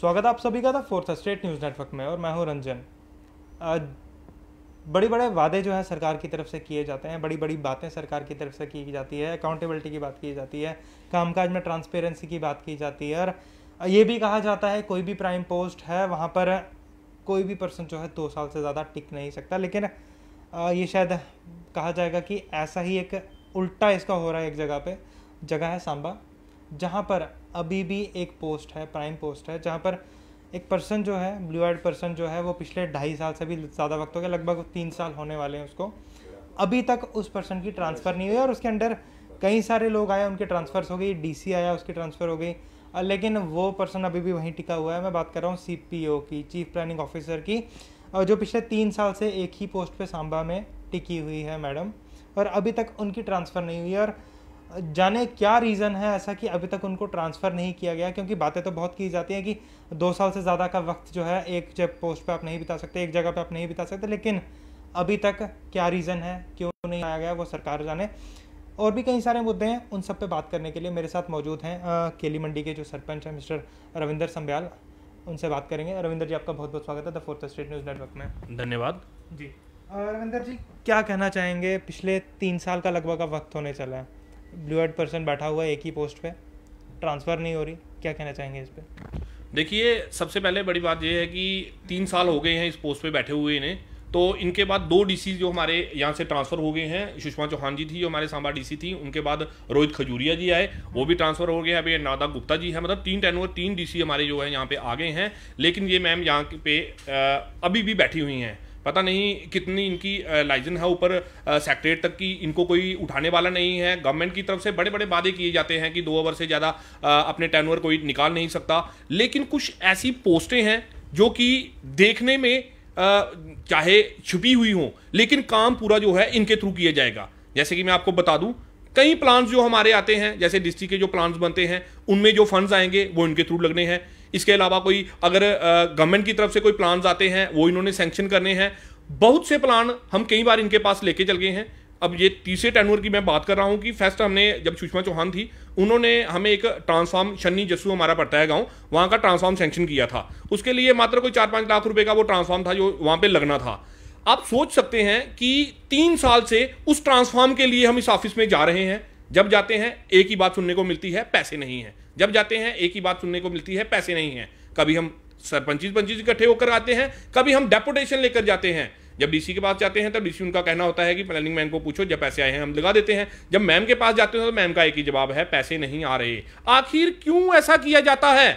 स्वागत आप सभी का था फोर्थ स्टेट न्यूज़ नेटवर्क में और मैं हूं रंजन बड़े बड़े वादे जो है सरकार की तरफ से किए जाते हैं बड़ी बड़ी बातें सरकार की तरफ से की जाती है अकाउंटेबिलिटी की बात की जाती है कामकाज में ट्रांसपेरेंसी की बात की जाती है और ये भी कहा जाता है कोई भी प्राइम पोस्ट है वहाँ पर कोई भी पर्सन जो है दो साल से ज़्यादा टिक नहीं सकता लेकिन ये शायद कहा जाएगा कि ऐसा ही एक उल्टा इसका हो रहा है एक जगह पे जगह है सांबा जहाँ पर अभी भी एक पोस्ट है प्राइम पोस्ट है जहाँ पर एक पर्सन जो है ब्लू आइड पर्सन जो है वो पिछले ढाई साल से भी ज़्यादा वक्त हो गया लगभग तीन साल होने वाले हैं उसको अभी तक उस पर्सन की ट्रांसफ़र नहीं हुई और उसके अंडर कई सारे लोग आए उनकी ट्रांसफ़र्स हो गई डीसी आया उसकी ट्रांसफ़र हो गई लेकिन वो पर्सन अभी भी वहीं टिका हुआ है मैं बात कर रहा हूँ सी की चीफ प्लानिंग ऑफिसर की जो पिछले तीन साल से एक ही पोस्ट पे सांबा में टिकी हुई है मैडम और अभी तक उनकी ट्रांसफ़र नहीं हुई और जाने क्या रीज़न है ऐसा कि अभी तक उनको ट्रांसफ़र नहीं किया गया क्योंकि बातें तो बहुत की जाती हैं कि दो साल से ज़्यादा का वक्त जो है एक जब पोस्ट पे आप नहीं बिता सकते एक जगह पे आप नहीं बिता सकते लेकिन अभी तक क्या रीज़न है क्यों नहीं आया गया वो सरकार जाने और भी कई सारे मुद्दे हैं उन सब पे बात करने के लिए मेरे साथ मौजूद हैं केली मंडी के जो सरपंच हैं मिस्टर रविंदर संभ्याल उनसे बात करेंगे रविंदर जी आपका बहुत बहुत स्वागत है the fourth state news network में धन्यवाद जी रविंदर जी क्या कहना चाहेंगे पिछले तीन साल का लगभग का वक्त होने चला है ब्लू हेड पर्सन बैठा हुआ है एक ही पोस्ट पे ट्रांसफ़र नहीं हो रही क्या कहना चाहेंगे इस पर देखिए सबसे पहले बड़ी बात यह है कि तीन साल हो गए हैं इस पोस्ट पे बैठे हुए इन्हें तो इनके बाद दो डीसी जो हमारे यहाँ से ट्रांसफ़र हो गए हैं सुषमा चौहान जी थी जो हमारे सांबा डीसी थी उनके बाद रोहित खजूरिया जी आए वो भी ट्रांसफ़र हो गए हैं अभी नादा गुप्ता जी हैं मतलब तीन टेनवर तीन डीसी हमारे जो है यहाँ पे आ गए हैं लेकिन ये मैम यहाँ पे अभी भी बैठी हुई हैं पता नहीं कितनी इनकी लाइजन है ऊपर सेक्रेट तक की इनको कोई उठाने वाला नहीं है गवर्नमेंट की तरफ से बड़े बड़े वादे किए जाते हैं कि दो ओवर से ज़्यादा अपने टर्नओवर कोई निकाल नहीं सकता लेकिन कुछ ऐसी पोस्टें हैं जो कि देखने में चाहे छुपी हुई हों लेकिन काम पूरा जो है इनके थ्रू किया जाएगा जैसे कि मैं आपको बता दूं कई प्लान्स जो हमारे आते हैं जैसे डिस्ट्रिक्ट के जो प्लान्स बनते हैं उनमें जो फंड्स आएंगे वो इनके थ्रू लगने हैं इसके अलावा कोई अगर गवर्नमेंट की तरफ से कोई प्लान्स आते हैं वो इन्होंने सेंक्शन करने हैं बहुत से प्लान हम कई बार इनके पास लेके चल गए हैं अब ये तीसरे टेनवर की मैं बात कर रहा हूँ कि फर्स्ट हमने जब सुषमा चौहान थी उन्होंने हमें एक ट्रांसफार्म शनी जसू हमारा पड़ता है गांव वहाँ का ट्रांसफार्म सेंक्शन किया था उसके लिए मात्र कोई चार पाँच लाख रुपए का वो ट्रांसफार्म था जो वहाँ पर लगना था आप सोच सकते हैं कि तीन साल से उस ट्रांसफॉर्म के लिए हम इस ऑफिस में जा रहे हैं जब जाते हैं एक ही बात सुनने को मिलती है पैसे नहीं है जब जाते हैं एक ही बात सुनने को मिलती है पैसे नहीं है कभी हम सरपंचीज पंचीज इकट्ठे होकर आते हैं कभी हम डेपुटेशन लेकर जाते हैं जब डीसी के पास जाते हैं तब डीसी उनका कहना होता है कि प्लानिंग मैन को पूछो जब पैसे आए हैं हम लगा देते हैं जब मैम के पास जाते हैं तो मैम का एक ही जवाब है पैसे नहीं आ रहे आखिर क्यों ऐसा किया जाता है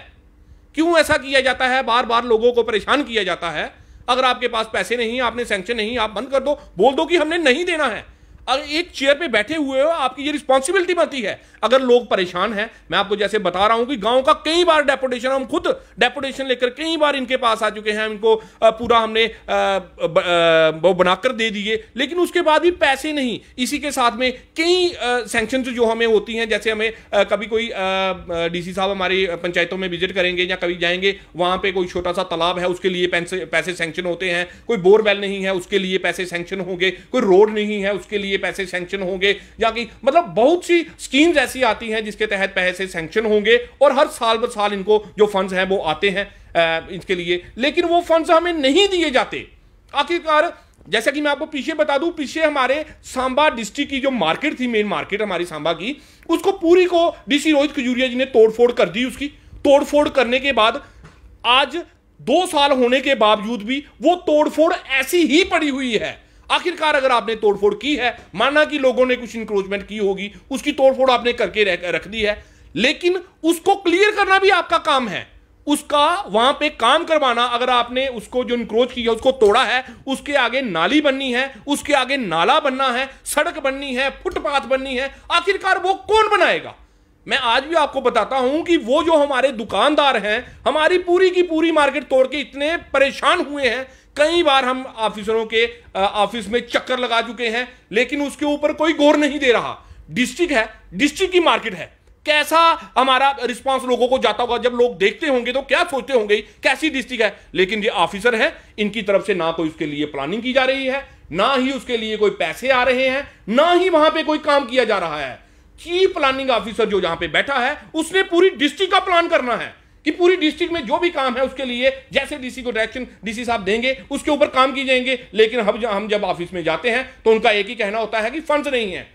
क्यों ऐसा किया जाता है बार बार लोगों को परेशान किया जाता है अगर आपके पास पैसे नहीं आपने सैंक्शन नहीं आप बंद कर दो बोल दो कि हमने नहीं देना है अगर एक चेयर पे बैठे हुए हो आपकी ये रिस्पॉन्सिबिलिटी बनती है अगर लोग परेशान हैं मैं आपको जैसे बता रहा हूं कि गांव का कई बार डेपुटेशन हम खुद डेपुटेशन लेकर कई बार इनके पास आ चुके हैं इनको पूरा हमने वो बनाकर दे दिए लेकिन उसके बाद भी पैसे नहीं इसी के साथ में कई सेंक्शन जो हमें होती हैं जैसे हमें कभी कोई डी साहब हमारी पंचायतों में विजिट करेंगे या कभी जाएंगे वहां पर कोई छोटा सा तालाब है उसके लिए पैसे पैसे सेंक्शन होते हैं कोई बोरवेल नहीं है उसके लिए पैसे सेंक्शन होंगे कोई रोड नहीं है उसके लिए पैसे सेंक्शन होंगे या कि मतलब बहुत सी स्कीम्स ऐसी आती हैं जिसके तहत पैसे सेंक्शन होंगे और हर साल ब साल इनको जो फंड्स हैं वो आते हैं इसके लिए लेकिन वो फंड्स हमें नहीं दिए जाते आखिरकार जैसा कि मैं आपको पीछे बता दूं पीछे हमारे सांबा डिस्ट्रिक्ट की जो मार्केट थी मेन मार्केट हमारी सांबा की उसको पूरी को डीसी रोहित खजूरिया जी ने तोड़फोड़ कर दी उसकी तोड़फोड़ करने के बाद आज दो साल होने के बावजूद भी वो तोड़फोड़ ऐसी ही पड़ी हुई है आखिरकार अगर आपने तोड़फोड़ की है माना कि लोगों ने कुछ इंक्रोचमेंट की होगी उसकी तोड़फोड़ आपने करके रख दी है लेकिन उसको क्लियर करना भी आपका काम है उसका वहां पे काम करवाना अगर आपने उसको जो इंक्रोच किया उसको तोड़ा है उसके आगे नाली बननी है उसके आगे नाला बनना है सड़क बननी है फुटपाथ बननी है आखिरकार वो कौन बनाएगा मैं आज भी आपको बताता हूं कि वो जो हमारे दुकानदार हैं हमारी पूरी की पूरी मार्केट तोड़ के इतने परेशान हुए हैं कई बार हम ऑफिसरों के ऑफिस में चक्कर लगा चुके हैं लेकिन उसके ऊपर कोई गौर नहीं दे रहा डिस्ट्रिक्ट है डिस्ट्रिक्ट की मार्केट है कैसा हमारा रिस्पांस लोगों को जाता होगा जब लोग देखते होंगे तो क्या सोचते होंगे कैसी डिस्ट्रिक्ट है लेकिन ये ऑफिसर है इनकी तरफ से ना कोई उसके लिए प्लानिंग की जा रही है ना ही उसके लिए कोई पैसे आ रहे हैं ना ही वहां पे कोई काम किया जा रहा है चीफ प्लानिंग ऑफिसर जो यहां पे बैठा है उसने पूरी डिस्ट्रिक्ट का प्लान करना है कि पूरी डिस्ट्रिक्ट में जो भी काम है उसके लिए जैसे डीसी को डायरेक्शन डीसी साहब देंगे उसके ऊपर काम की जाएंगे लेकिन हम हम जब ऑफिस में जाते हैं तो उनका एक ही कहना होता है कि फंड्स नहीं है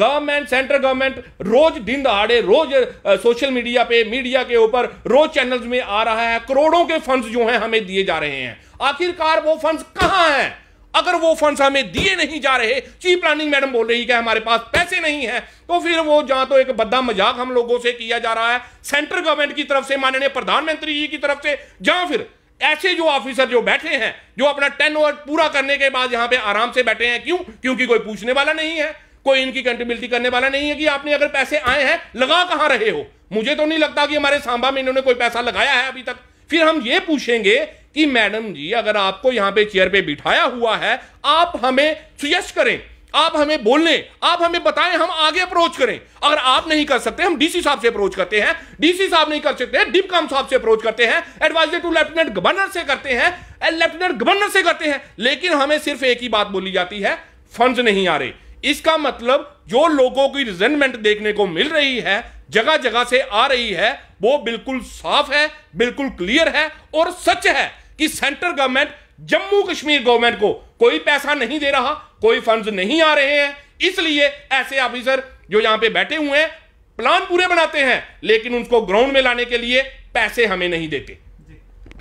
गवर्नमेंट सेंट्रल गवर्नमेंट रोज दिन दहाड़े रोज सोशल मीडिया पे मीडिया के ऊपर रोज चैनल्स में आ रहा है करोड़ों के फंड्स जो हैं हमें दिए जा रहे हैं आखिरकार वो फंड्स कहां हैं अगर वो फंड्स हमें दिए नहीं जा रहे चीफ प्लानिंग मैडम बोल रही है हमारे पास पैसे नहीं है तो फिर वो जहां तो एक बद्दा मजाक हम लोगों से किया जा रहा है सेंट्रल गवर्नमेंट की तरफ से माननीय प्रधानमंत्री जी की तरफ से जहां फिर ऐसे जो ऑफिसर जो बैठे हैं जो अपना टेन ओवर पूरा करने के बाद यहां पे आराम से बैठे हैं क्यों क्योंकि कोई पूछने वाला नहीं है कोई इनकी कंटेबिलिटी करने वाला नहीं है कि आपने अगर पैसे आए हैं लगा कहां रहे हो मुझे तो नहीं लगता कि हमारे सांबा में इन्होंने कोई पैसा लगाया है अभी तक फिर हम ये पूछेंगे कि मैडम जी अगर आपको यहां पे चेयर पे बिठाया हुआ है आप हमें सुजेस्ट करें आप हमें बोलने आप हमें बताएं हम आगे अप्रोच करें अगर आप नहीं कर सकते हम डीसी साहब से अप्रोच करते हैं डीसी साहब नहीं कर सकते डिप डिपकॉम साहब से अप्रोच करते हैं एडवाइजर टू लेफ्टिनेंट गवर्नर से करते हैं लेफ्टिनेंट गवर्नर से करते हैं लेकिन हमें सिर्फ एक ही बात बोली जाती है फंड नहीं आ रहे इसका मतलब जो लोगों की रिजेंटमेंट देखने को मिल रही है जगह जगह से आ रही है वो बिल्कुल साफ है बिल्कुल क्लियर है और सच है कि central government Jammu Kashmir government को कोई पैसा नहीं दे रहा कोई फंड नहीं आ रहे हैं इसलिए ऐसे ऑफिसर जो यहां पे बैठे हुए हैं प्लान पूरे बनाते हैं लेकिन उनको ग्राउंड में लाने के लिए पैसे हमें नहीं देते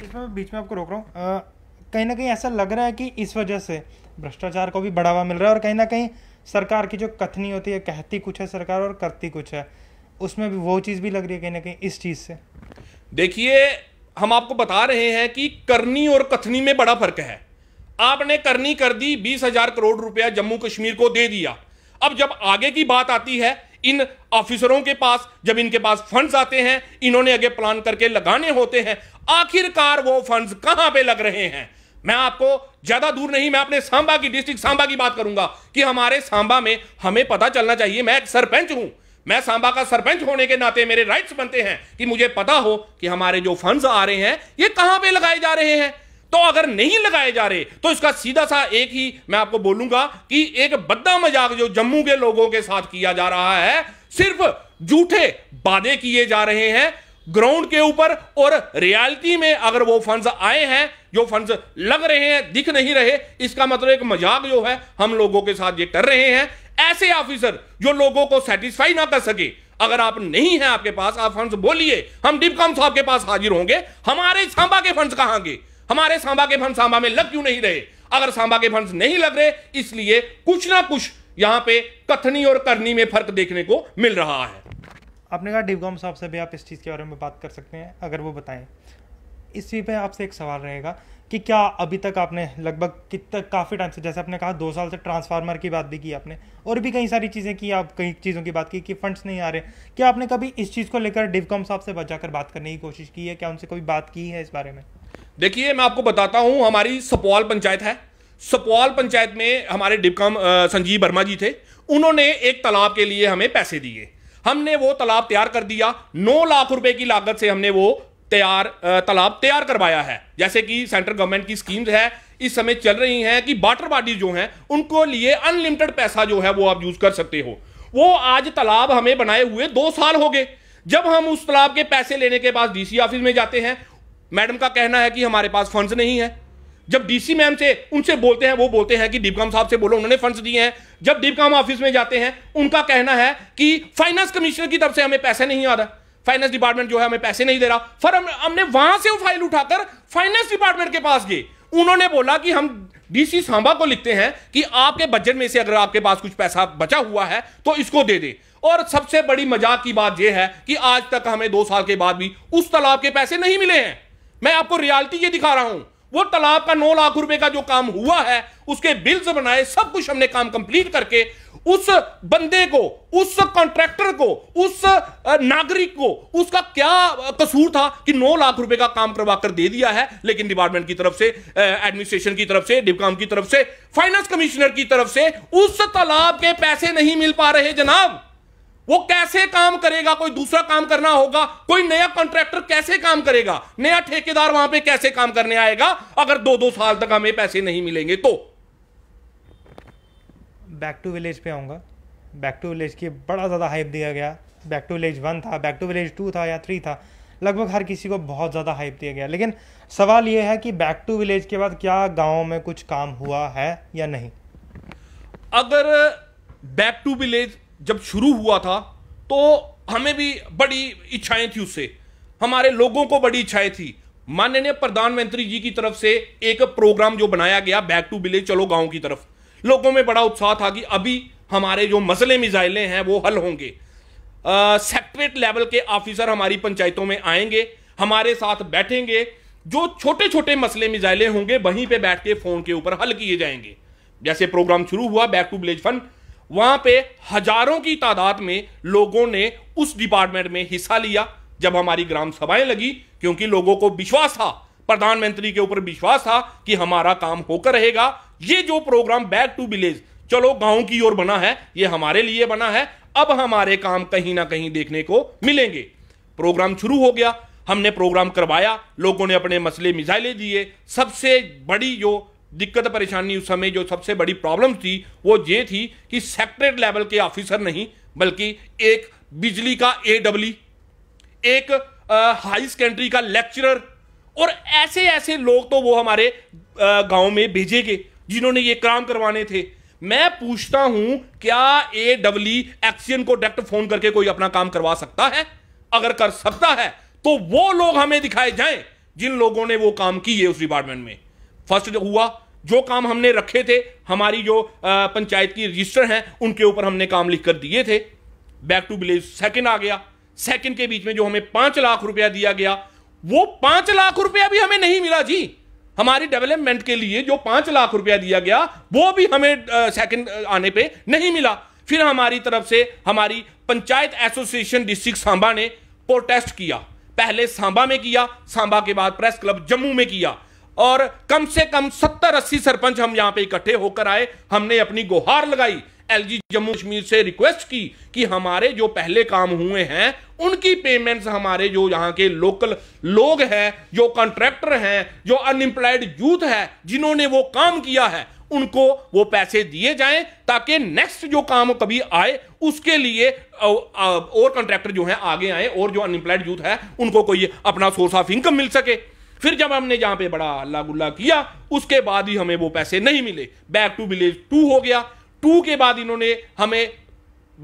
इसमें बीच में आपको रोक रहा हूँ कहीं ना कहीं ऐसा लग रहा है कि इस वजह से भ्रष्टाचार को भी बढ़ावा मिल रहा है और कहीं ना कहीं सरकार की जो कथनी होती है कहती कुछ है सरकार और करती कुछ है उसमें भी वो चीज़ भी लग रही है कहीं ना कहीं इस चीज़ से देखिए हम आपको बता रहे हैं कि करनी और कथनी में बड़ा फर्क है आपने करनी कर दी बीस हजार करोड़ रुपया जम्मू कश्मीर को दे दिया अब जब आगे की बात आती है इन ऑफिसरों के पास जब इनके पास फंड्स आते हैं इन्होंने आगे प्लान करके लगाने होते हैं आखिरकार वो फंड्स कहां पे लग रहे हैं मैं आपको ज्यादा दूर नहीं मैं अपने सांबा की डिस्ट्रिक्ट सांबा की बात करूंगा कि हमारे सांबा में हमें पता चलना चाहिए मैं एक सरपंच हूं मैं सांबा का सरपंच होने के नाते मेरे राइट्स बनते हैं कि मुझे पता हो कि हमारे जो फंड्स आ रहे हैं ये कहां पे लगाए जा रहे हैं तो अगर नहीं लगाए जा रहे तो इसका सीधा सा एक ही मैं आपको बोलूंगा कि एक बद्दा मजाक जो जम्मू के लोगों के साथ किया जा रहा है सिर्फ झूठे वादे किए जा रहे हैं ग्राउंड के ऊपर और रियलिटी में अगर वो फंड्स आए हैं जो फंड्स लग रहे हैं दिख नहीं रहे इसका मतलब एक मजाक जो है हम लोगों के साथ ये कर रहे हैं ऐसे ऑफिसर जो लोगों को सेटिस्फाई ना कर सके अगर आप नहीं हैं आपके पास आप फंड्स बोलिए हम डिपकॉम साहब के पास हाजिर होंगे हमारे सांबा के फंड्स कहां गए हमारे सांबा के फंड सांबा में लग क्यों नहीं रहे अगर सांबा के फंड्स नहीं लग रहे इसलिए कुछ ना कुछ यहां पे कथनी और करनी में फर्क देखने को मिल रहा है आपने कहा डिपकॉम साहब से भी आप इस चीज़ के बारे में बात कर सकते हैं अगर वो बताएं इसी पे आपसे एक सवाल रहेगा कि क्या अभी तक आपने लगभग कितना काफ़ी टाइम से जैसे आपने कहा दो साल से ट्रांसफार्मर की बात भी की आपने और भी कई सारी चीज़ें की आप कई चीज़ों की बात की कि फंड्स नहीं आ रहे क्या आपने कभी इस चीज़ को लेकर डिवकॉम साहब से बचा कर बात करने की कोशिश की है क्या उनसे कभी बात की है इस बारे में देखिए मैं आपको बताता हूँ हमारी सपवाल पंचायत है सपवाल पंचायत में हमारे डिवकॉम संजीव वर्मा जी थे उन्होंने एक तालाब के लिए हमें पैसे दिए हमने वो तालाब तैयार कर दिया नौ लाख रुपए की लागत से हमने वो तैयार तालाब तैयार करवाया है जैसे कि सेंट्रल गवर्नमेंट की स्कीम्स है इस समय चल रही हैं कि वाटर बॉडीज जो हैं उनको लिए अनलिमिटेड पैसा जो है वो आप यूज कर सकते हो वो आज तालाब हमें बनाए हुए दो साल हो गए जब हम उस तालाब के पैसे लेने के बाद डीसी ऑफिस में जाते हैं मैडम का कहना है कि हमारे पास फंड्स नहीं है जब डीसी मैम से उनसे बोलते हैं वो बोलते हैं कि डीपकॉम साहब से बोलो उन्होंने फंड्स दिए हैं जब डीपकॉम ऑफिस में जाते हैं उनका कहना है कि फाइनेंस कमिश्नर की तरफ से हमें पैसा नहीं आ रहा फाइनेंस डिपार्टमेंट जो है हमें पैसे नहीं दे रहा फिर हम, हमने वहां से वो फाइल उठाकर फाइनेंस डिपार्टमेंट के पास गए उन्होंने बोला कि हम डीसी सांबा को लिखते हैं कि आपके बजट में से अगर आपके पास कुछ पैसा बचा हुआ है तो इसको दे दे और सबसे बड़ी मजाक की बात यह है कि आज तक हमें दो साल के बाद भी उस तालाब के पैसे नहीं मिले हैं मैं आपको रियालिटी ये दिखा रहा हूं वो तालाब का नौ लाख रुपए का जो काम हुआ है उसके बिल्स बनाए सब कुछ हमने काम कंप्लीट करके उस बंदे को उस कॉन्ट्रैक्टर को उस नागरिक को उसका क्या कसूर था कि नौ लाख रुपए का काम करवा कर दे दिया है लेकिन डिपार्टमेंट की तरफ से एडमिनिस्ट्रेशन की तरफ से डिपकॉम की तरफ से फाइनेंस कमिश्नर की तरफ से उस तालाब के पैसे नहीं मिल पा रहे जनाब वो कैसे काम करेगा कोई दूसरा काम करना होगा कोई नया कॉन्ट्रैक्टर कैसे काम करेगा नया ठेकेदार वहां पे कैसे काम करने आएगा अगर दो दो साल तक हमें पैसे नहीं मिलेंगे तो बैक टू विलेज पे आऊंगा बैक टू विलेज की बड़ा ज़्यादा हाइप दिया गया बैक टू विलेज वन था बैक टू विलेज टू था या थ्री था लगभग हर किसी को बहुत ज़्यादा हाइप दिया गया लेकिन सवाल यह है कि बैक टू विलेज के बाद क्या गाँव में कुछ काम हुआ है या नहीं अगर बैक टू विलेज जब शुरू हुआ था तो हमें भी बड़ी इच्छाएं थी उससे हमारे लोगों को बड़ी इच्छाएं थी माननीय प्रधानमंत्री जी की तरफ से एक प्रोग्राम जो बनाया गया बैक टू विलेज चलो गांव की तरफ लोगों में बड़ा उत्साह था कि अभी हमारे जो मसले मिजाइलें हैं वो हल होंगे सेक्ट्रेट लेवल के ऑफिसर हमारी पंचायतों में आएंगे हमारे साथ बैठेंगे जो छोटे छोटे मसले मिजाइलें होंगे वहीं पे बैठ के फोन के ऊपर हल किए जाएंगे जैसे प्रोग्राम शुरू हुआ बैक टू विलेज फंड वहां पे हजारों की तादाद में लोगों ने उस डिपार्टमेंट में हिस्सा लिया जब हमारी ग्राम सभाएं लगी क्योंकि लोगों को विश्वास था प्रधानमंत्री के ऊपर विश्वास था कि हमारा काम होकर रहेगा ये जो प्रोग्राम बैक टू विलेज चलो गांव की ओर बना है ये हमारे लिए बना है अब हमारे काम कहीं ना कहीं देखने को मिलेंगे प्रोग्राम शुरू हो गया हमने प्रोग्राम करवाया लोगों ने अपने मसले मिजाइले दिए सबसे बड़ी जो दिक्कत परेशानी उस समय जो सबसे बड़ी प्रॉब्लम थी वो ये थी कि सेक्ट्रेट लेवल के ऑफिसर नहीं बल्कि एक बिजली का ए डब्ल्यू एक हाई सेकेंडरी का लेक्चरर और ऐसे ऐसे लोग तो वो हमारे गांव में भेजे गए जिन्होंने ये काम करवाने थे मैं पूछता हूं क्या ए डब्ल्यू एक्सियन को डायरेक्ट फोन करके कोई अपना काम करवा सकता है अगर कर सकता है तो वो लोग हमें दिखाए जाएं जिन लोगों ने वो काम किए उस डिपार्टमेंट में फर्स्ट हुआ जो काम हमने रखे थे हमारी जो पंचायत की रजिस्टर हैं उनके ऊपर हमने काम लिख कर दिए थे बैक टू विलेज सेकंड आ गया सेकंड के बीच में जो हमें पांच लाख रुपया दिया गया वो पांच लाख रुपया भी हमें नहीं मिला जी हमारी डेवलपमेंट के लिए जो पांच लाख रुपया दिया गया वो भी हमें सेकंड आने पे नहीं मिला फिर हमारी तरफ से हमारी पंचायत एसोसिएशन डिस्ट्रिक्ट सांबा ने प्रोटेस्ट किया पहले सांबा में किया सांबा के बाद प्रेस क्लब जम्मू में किया और कम से कम सत्तर अस्सी सरपंच हम यहां पे इकट्ठे होकर आए हमने अपनी गुहार लगाई एलजी जम्मू कश्मीर से रिक्वेस्ट की कि हमारे जो पहले काम हुए हैं उनकी पेमेंट्स हमारे जो यहाँ के लोकल लोग हैं जो कॉन्ट्रैक्टर हैं जो अनएम्प्लॉयड यूथ है जिन्होंने वो काम किया है उनको वो पैसे दिए जाएं ताकि नेक्स्ट जो काम कभी आए उसके लिए और कॉन्ट्रैक्टर जो है आगे आए और जो अनएम्प्लॉयड यूथ है उनको कोई अपना सोर्स ऑफ इनकम मिल सके फिर जब हमने जहां पे बड़ा अल्लाह गुल्ला किया उसके बाद ही हमें वो पैसे नहीं मिले बैक टू विलेज टू हो गया टू के बाद इन्होंने हमें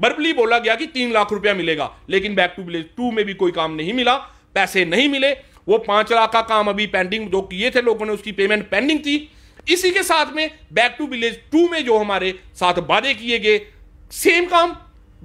बर्बली बोला गया कि तीन लाख रुपया मिलेगा लेकिन बैक टू विलेज टू में भी कोई काम नहीं मिला पैसे नहीं मिले वो पांच लाख का काम अभी पेंडिंग जो किए थे लोगों ने उसकी पेमेंट पेंडिंग थी इसी के साथ में बैक टू विलेज टू में जो हमारे साथ वादे किए गए सेम काम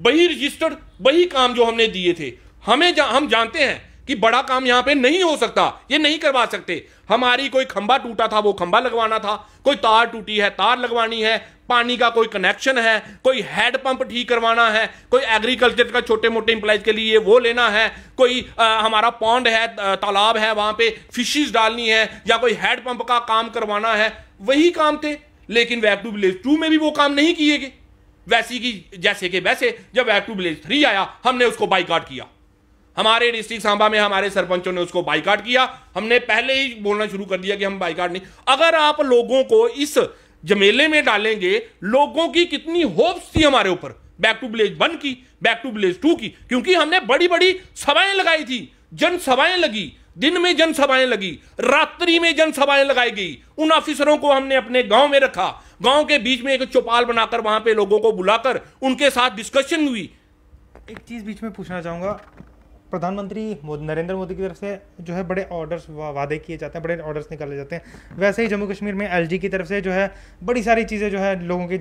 वही रजिस्टर्ड वही काम जो हमने दिए थे हमें जा, हम जानते हैं कि बड़ा काम यहां पे नहीं हो सकता ये नहीं करवा सकते हमारी कोई खंबा टूटा था वो खंबा लगवाना था कोई तार टूटी है तार लगवानी है पानी का कोई कनेक्शन है कोई हैड पंप ठीक करवाना है कोई एग्रीकल्चर का छोटे मोटे इंप्लाइज के लिए वो लेना है कोई आ, हमारा पौंड है तालाब है वहां पे फिशिज डालनी है या कोई हैड पंप का काम करवाना है वही काम थे लेकिन वैक टू विलेज टू में भी वो काम नहीं किए गए वैसी की जैसे के वैसे जब वैक टू विलेज थ्री आया हमने उसको बाइकाट किया हमारे डिस्ट्रिक्ट सांबा में हमारे सरपंचों ने उसको बाइकाट किया हमने पहले ही बोलना शुरू कर दिया कि हम बाइकाट नहीं अगर आप लोगों को इस जमेले में डालेंगे लोगों की कितनी होप्स थी हमारे ऊपर बैक टू विलेज वन की बैक टू विलेज टू की क्योंकि हमने बड़ी बड़ी सभाएं लगाई थी जनसभाएं लगी दिन में जनसभाएं लगी रात्रि में जनसभाएं लगाई गई उन ऑफिसरों को हमने अपने गांव में रखा गांव के बीच में एक चौपाल बनाकर वहां पे लोगों को बुलाकर उनके साथ डिस्कशन हुई एक चीज बीच में पूछना चाहूंगा प्रधानमंत्री नरेंद्र मोदी की तरफ से जो है बड़े ऑर्डर्स वादे किए जाते हैं बड़े ऑर्डर्स निकाले जाते हैं वैसे ही जम्मू कश्मीर में एल की तरफ से जो है बड़ी सारी चीज़ें जो है लोगों की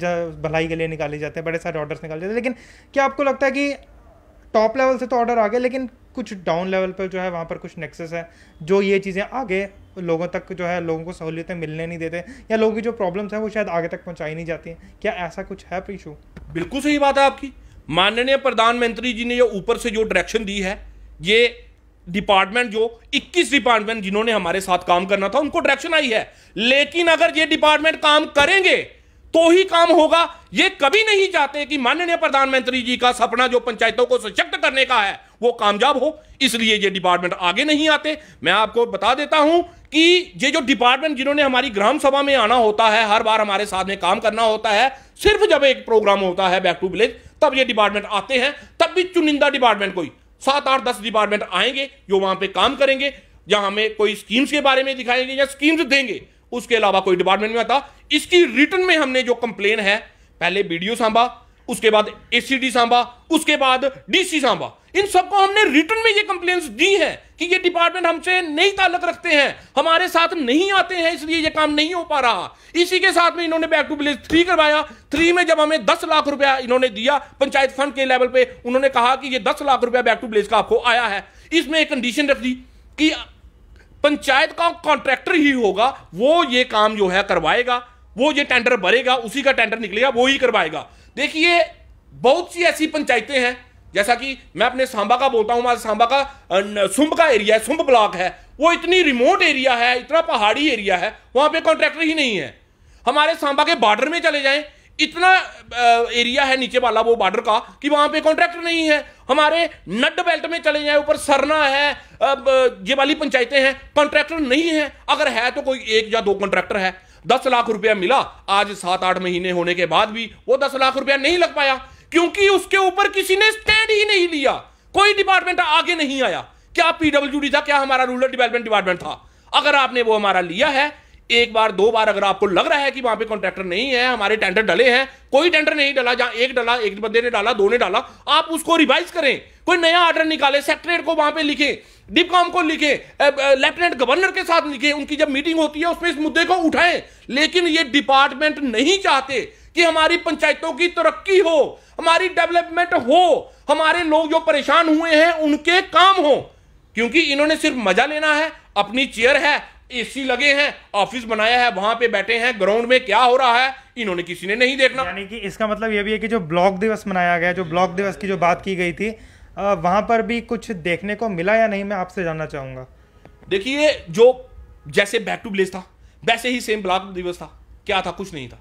भलाई के लिए निकाले जाते हैं बड़े सारे ऑर्डर्स निकाले जाते हैं लेकिन क्या आपको लगता है कि टॉप लेवल से तो ऑर्डर आ गए लेकिन कुछ डाउन लेवल पर जो है वहाँ पर कुछ नेक्सेस है जो ये चीज़ें आगे लोगों तक जो है लोगों को सहूलियतें मिलने नहीं देते या लोगों की जो प्रॉब्लम्स हैं वो शायद आगे तक पहुँचाई नहीं जाती क्या ऐसा कुछ है इशू बिल्कुल सही बात है आपकी माननीय प्रधानमंत्री जी ने जो ऊपर से जो डायरेक्शन दी है ये डिपार्टमेंट जो 21 डिपार्टमेंट जिन्होंने हमारे साथ काम करना था उनको डायरेक्शन आई है लेकिन अगर ये डिपार्टमेंट काम करेंगे तो ही काम होगा ये कभी नहीं चाहते कि माननीय प्रधानमंत्री जी का सपना जो पंचायतों को सशक्त करने का है वो कामयाब हो इसलिए ये डिपार्टमेंट आगे नहीं आते मैं आपको बता देता हूं कि ये जो डिपार्टमेंट जिन्होंने हमारी ग्राम सभा में आना होता है हर बार हमारे साथ में काम करना होता है सिर्फ जब एक प्रोग्राम होता है बैक टू विलेज तब ये डिपार्टमेंट आते हैं तब भी चुनिंदा डिपार्टमेंट कोई सात आठ दस डिपार्टमेंट आएंगे जो वहां पे काम करेंगे या हमें कोई स्कीम्स के बारे में दिखाएंगे या स्कीम्स देंगे उसके अलावा कोई डिपार्टमेंट में आता इसकी रिटर्न में हमने जो कंप्लेन है पहले वीडियो सांभा उसके बाद एसीडी सांबा उसके बाद डीसी सांबा इन सबको हमने रिटर्न में ये कंप्लेन दी है कि ये डिपार्टमेंट हमसे नहीं ताल्लुक रखते हैं हमारे साथ नहीं आते हैं इसलिए ये काम नहीं हो पा रहा इसी के साथ में इन्होंने बैक टू विलेज थ्री करवाया थ्री में जब हमें दस लाख रुपया इन्होंने दिया पंचायत फंड के लेवल पे उन्होंने कहा कि ये दस लाख रुपया बैक टू विलेज का आपको आया है इसमें एक कंडीशन रख दी कि पंचायत का कॉन्ट्रैक्टर ही होगा वो ये काम जो है करवाएगा वो ये टेंडर भरेगा उसी का टेंडर निकलेगा वो ही करवाएगा देखिए बहुत सी ऐसी पंचायतें हैं जैसा कि मैं अपने सांबा का बोलता हूँ हमारे सांबा का सुंब का एरिया है सुम्ब ब्लॉक है वो इतनी रिमोट एरिया है इतना पहाड़ी एरिया है वहाँ पे कॉन्ट्रैक्टर ही नहीं है हमारे सांबा के बॉर्डर में चले जाएं इतना एरिया है नीचे वाला वो बॉर्डर का कि वहां पे कॉन्ट्रैक्टर नहीं है हमारे नड बेल्ट में चले जाए ऊपर सरना है ये वाली पंचायतें हैं कॉन्ट्रैक्टर नहीं है अगर है तो कोई एक या दो कॉन्ट्रैक्टर है दस लाख रुपया मिला आज सात आठ महीने होने के बाद भी वो दस लाख रुपया नहीं लग पाया क्योंकि उसके ऊपर किसी ने स्टैंड ही नहीं लिया कोई डिपार्टमेंट आगे नहीं आया क्या पीडब्ल्यू था क्या हमारा रूरल डेवलपमेंट डिपार्टमेंट था अगर आपने वो हमारा लिया है एक बार दो बार अगर आपको लग रहा है कि वहां पे कॉन्ट्रैक्टर नहीं है हमारे टेंडर डले हैं कोई टेंडर नहीं डाला जहां एक डाला एक बंदे ने डाला दो ने डाला आप उसको रिवाइज करें कोई नया ऑर्डर निकाले सेक्रेटरेट को वहां पे लिखे डिपकॉम को लिखे लेफ्टिनेंट गवर्नर के साथ लिखे उनकी जब मीटिंग होती है उसमें इस मुद्दे को उठाएं लेकिन ये डिपार्टमेंट नहीं चाहते कि हमारी पंचायतों की तरक्की हो हमारी डेवलपमेंट हो हमारे लोग जो परेशान हुए हैं उनके काम हो क्योंकि इन्होंने सिर्फ मजा लेना है अपनी चेयर है एसी लगे हैं ऑफिस बनाया है वहां पे बैठे हैं ग्राउंड में क्या हो रहा है इन्होंने किसी ने नहीं देखना यानी कि इसका मतलब ये भी है कि जो ब्लॉक दिवस मनाया गया जो ब्लॉक दिवस की जो बात की गई थी वहां पर भी कुछ देखने को मिला या नहीं मैं आपसे जानना चाहूंगा देखिए जो जैसे बैक टू विलेज था वैसे ही सेम ब्लॉक दिवस था क्या था कुछ नहीं था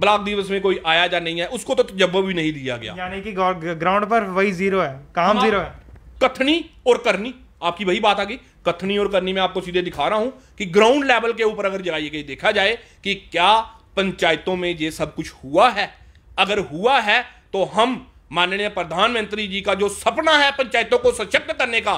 ब्लॉक दिवस में कोई आया जा नहीं है उसको तो जब भी नहीं दिया गया यानी कि ग्राउंड पर वही जीरो है काम जीरो हाँ, है कथनी और करनी आपकी वही बात आ गई कथनी और करनी में आपको सीधे दिखा रहा हूं कि ग्राउंड लेवल के ऊपर अगर जगह देखा जाए कि क्या पंचायतों में ये सब कुछ हुआ है अगर हुआ है तो हम माननीय प्रधानमंत्री जी का जो सपना है पंचायतों को सशक्त करने का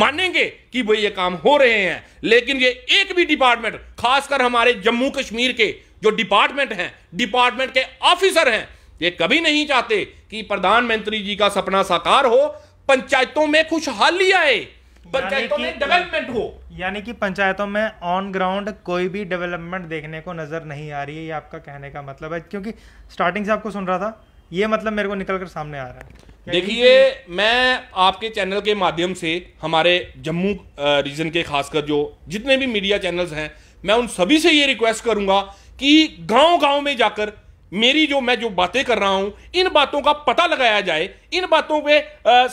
मानेंगे कि भाई ये काम हो रहे हैं लेकिन ये एक भी डिपार्टमेंट खासकर हमारे जम्मू कश्मीर के जो डिपार्टमेंट हैं डिपार्टमेंट के ऑफिसर हैं ये कभी नहीं चाहते कि प्रधानमंत्री जी का सपना साकार हो पंचायतों में खुशहाली आए पंचायतों में डेवलपमेंट हो यानी कि पंचायतों में ऑन ग्राउंड कोई भी डेवलपमेंट देखने को नजर नहीं आ रही है ये आपका कहने का मतलब है क्योंकि स्टार्टिंग से आपको सुन रहा था ये मतलब मेरे को निकल कर सामने आ रहा है देखिए मैं आपके चैनल के माध्यम से हमारे जम्मू रीजन के खासकर जो जितने भी मीडिया चैनल्स हैं मैं उन सभी से ये रिक्वेस्ट करूंगा कि गांव गांव में जाकर मेरी जो मैं जो बातें कर रहा हूं इन बातों का पता लगाया जाए इन बातों पे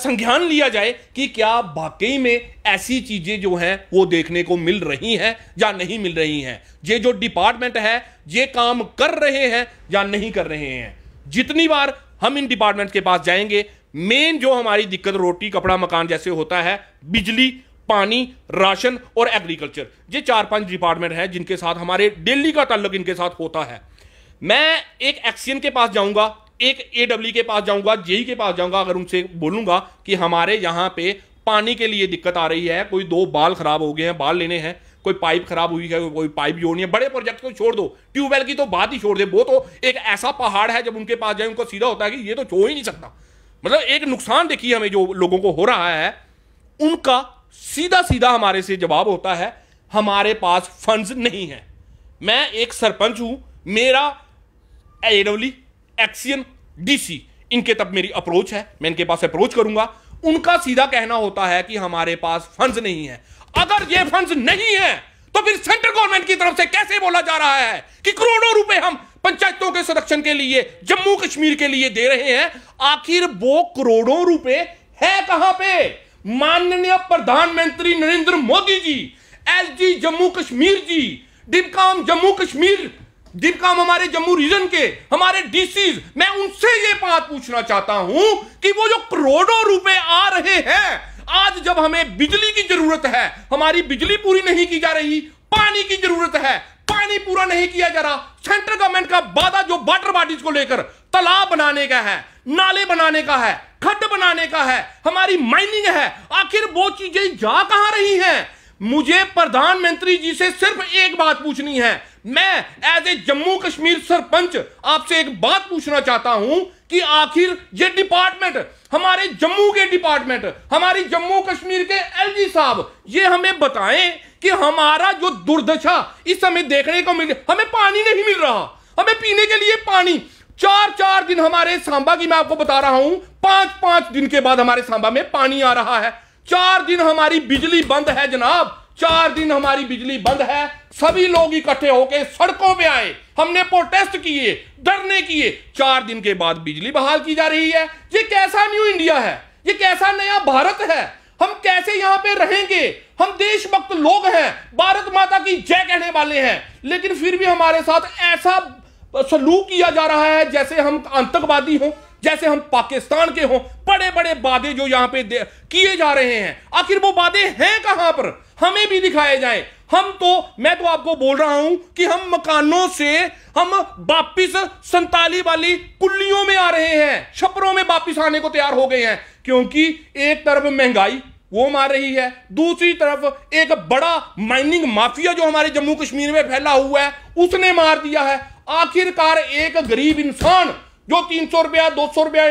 संज्ञान लिया जाए कि क्या वाकई में ऐसी चीजें जो हैं वो देखने को मिल रही हैं या नहीं मिल रही हैं ये जो डिपार्टमेंट है ये काम कर रहे हैं या नहीं कर रहे हैं जितनी बार हम इन डिपार्टमेंट के पास जाएंगे मेन जो हमारी दिक्कत रोटी कपड़ा मकान जैसे होता है बिजली पानी राशन और एग्रीकल्चर ये चार पांच डिपार्टमेंट हैं जिनके साथ हमारे डेली का ताल्लुक इनके साथ होता है मैं एक एक्सियन के पास जाऊंगा एक ए डब्ल्यू के पास जाऊंगा जेई e के पास जाऊंगा अगर उनसे बोलूंगा कि हमारे यहां पे पानी के लिए दिक्कत आ रही है कोई दो बाल खराब हो गए हैं बाल लेने हैं कोई पाइप खराब हुई है कोई पाइप जोड़नी है बड़े प्रोजेक्ट को छोड़ दो ट्यूबवेल की तो बात ही छोड़ दे वो तो एक ऐसा पहाड़ है जब उनके पास जाए उनको सीधा होता है कि ये तो छो ही नहीं सकता मतलब एक नुकसान देखिए हमें जो लोगों को हो रहा है उनका सीधा सीधा हमारे से जवाब होता है हमारे पास फंड्स नहीं है मैं एक सरपंच हूं मेरा एडब्ल्यू एक्सियन डीसी इनके तब मेरी अप्रोच है मैं इनके पास अप्रोच करूंगा उनका सीधा कहना होता है कि हमारे पास फंड्स नहीं है अगर ये फंड्स नहीं है तो फिर सेंट्रल गवर्नमेंट की तरफ से कैसे बोला जा रहा है कि करोड़ों रुपए हम पंचायतों के संरक्षण के लिए जम्मू कश्मीर के लिए दे रहे हैं आखिर वो करोड़ों रुपए है कहां पे माननीय प्रधानमंत्री नरेंद्र मोदी जी जी जम्मू कश्मीर जी डिपकॉम जम्मू कश्मीर दीपकाम हमारे जम्मू रीजन के हमारे डीसीज मैं उनसे ये बात पूछना चाहता हूं कि वो जो करोड़ों रुपए आ रहे हैं आज जब हमें बिजली की जरूरत है हमारी बिजली पूरी नहीं की जा रही पानी की जरूरत है पानी पूरा नहीं किया जा रहा सेंट्रल गवर्नमेंट का वादा जो वाटर बॉडीज को लेकर तालाब बनाने का है नाले बनाने का है खड्ड बनाने का है हमारी माइनिंग है आखिर वो चीजें जा कहां रही हैं मुझे प्रधानमंत्री जी से सिर्फ एक बात पूछनी है मैं एज ए जम्मू कश्मीर सरपंच आपसे एक बात पूछना चाहता हूं कि आखिर ये डिपार्टमेंट हमारे जम्मू के डिपार्टमेंट हमारी जम्मू कश्मीर के एलजी साहब ये हमें बताएं कि हमारा जो दुर्दशा इस समय देखने को मिल हमें पानी नहीं मिल रहा हमें पीने के लिए पानी चार चार दिन हमारे सांबा की मैं आपको बता रहा हूं पांच पांच दिन के बाद हमारे सांबा में पानी आ रहा है चार दिन हमारी बिजली बंद है जनाब चार दिन हमारी बिजली बंद है सभी लोग इकट्ठे होके सड़कों पे आए हमने प्रोटेस्ट किए धरने किए चार दिन के बाद बिजली बहाल की जा रही है ये कैसा न्यू इंडिया है ये कैसा नया भारत है हम कैसे यहाँ पे रहेंगे हम देशभक्त लोग हैं भारत माता की जय कहने वाले हैं लेकिन फिर भी हमारे साथ ऐसा सलूक किया जा रहा है जैसे हम आतंकवादी हों जैसे हम पाकिस्तान के हों बड़े बड़े वादे जो यहां पे किए जा रहे हैं आखिर वो वादे हैं कहां पर हमें भी दिखाए जाए हम तो मैं तो आपको बोल रहा हूं कि हम मकानों से हम वापिस संताली वाली कुल्लियों में आ रहे हैं छपरों में वापिस आने को तैयार हो गए हैं क्योंकि एक तरफ महंगाई वो मार रही है दूसरी तरफ एक बड़ा माइनिंग माफिया जो हमारे जम्मू कश्मीर में फैला हुआ है उसने मार दिया है आखिरकार एक गरीब इंसान जो तीन सौ रुपया दो सौ रुपया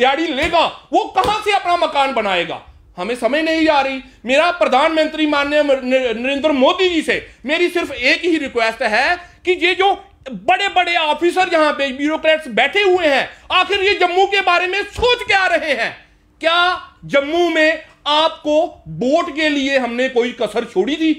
दिहाड़ी लेगा वो कहां से अपना मकान बनाएगा हमें समझ नहीं आ रही मेरा प्रधानमंत्री माननीय नरेंद्र मोदी जी से मेरी सिर्फ एक ही रिक्वेस्ट है कि ये जो बड़े बड़े ऑफिसर जहां पे ब्यूरोक्रेट्स बैठे हुए हैं आखिर ये जम्मू के बारे में सोच क्या रहे हैं क्या जम्मू में आपको वोट के लिए हमने कोई कसर छोड़ी थी